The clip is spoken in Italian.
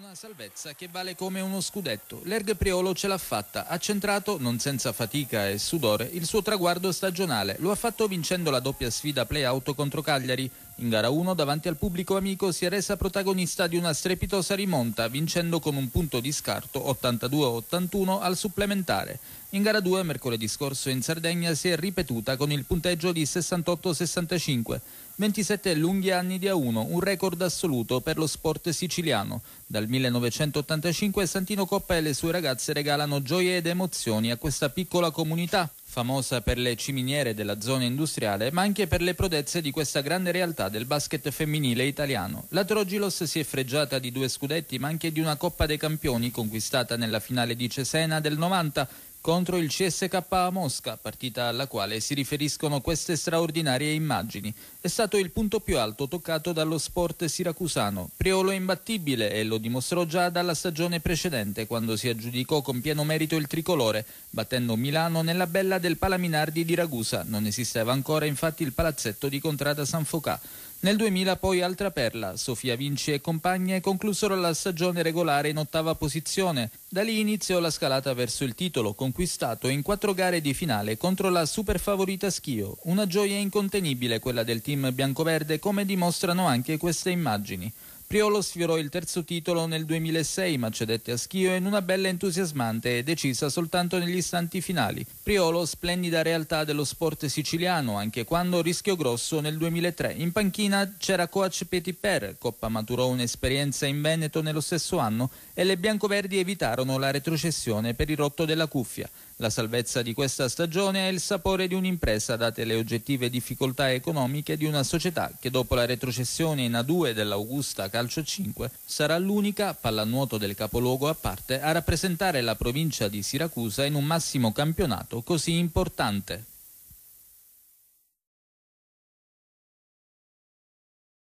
Una salvezza che vale come uno scudetto. L'Erg Priolo ce l'ha fatta, ha centrato, non senza fatica e sudore, il suo traguardo stagionale. Lo ha fatto vincendo la doppia sfida play-out contro Cagliari, in gara 1 davanti al pubblico amico si è resa protagonista di una strepitosa rimonta vincendo con un punto di scarto 82-81 al supplementare. In gara 2 mercoledì scorso in Sardegna si è ripetuta con il punteggio di 68-65. 27 lunghi anni di A1, un record assoluto per lo sport siciliano. Dal 1985 Santino Coppa e le sue ragazze regalano gioie ed emozioni a questa piccola comunità famosa per le ciminiere della zona industriale, ma anche per le prodezze di questa grande realtà del basket femminile italiano. La Trogilos si è freggiata di due scudetti, ma anche di una Coppa dei Campioni conquistata nella finale di Cesena del 90 contro il CSK a Mosca, partita alla quale si riferiscono queste straordinarie immagini. È stato il punto più alto toccato dallo sport siracusano. Priolo è imbattibile e lo dimostrò già dalla stagione precedente quando si aggiudicò con pieno merito il tricolore, battendo Milano nella bella del Palaminardi di Ragusa. Non esisteva ancora infatti il palazzetto di Contrada San Focà. Nel 2000 poi altra perla, Sofia Vinci e compagne conclusero la stagione regolare in ottava posizione. Da lì iniziò la scalata verso il titolo, conquistato in quattro gare di finale contro la superfavorita Schio. Una gioia incontenibile quella del team biancoverde come dimostrano anche queste immagini. Priolo sfiorò il terzo titolo nel 2006 ma cedette a Schio in una bella entusiasmante e decisa soltanto negli istanti finali. Priolo splendida realtà dello sport siciliano anche quando rischio grosso nel 2003. In panchina c'era coach Per, Coppa maturò un'esperienza in Veneto nello stesso anno e le biancoverdi evitarono la retrocessione per il rotto della cuffia. La salvezza di questa stagione è il sapore di un'impresa, date le oggettive difficoltà economiche di una società che dopo la retrocessione in A2 dell'Augusta Calcio 5 sarà l'unica pallanuoto del capoluogo a parte a rappresentare la provincia di Siracusa in un massimo campionato così importante.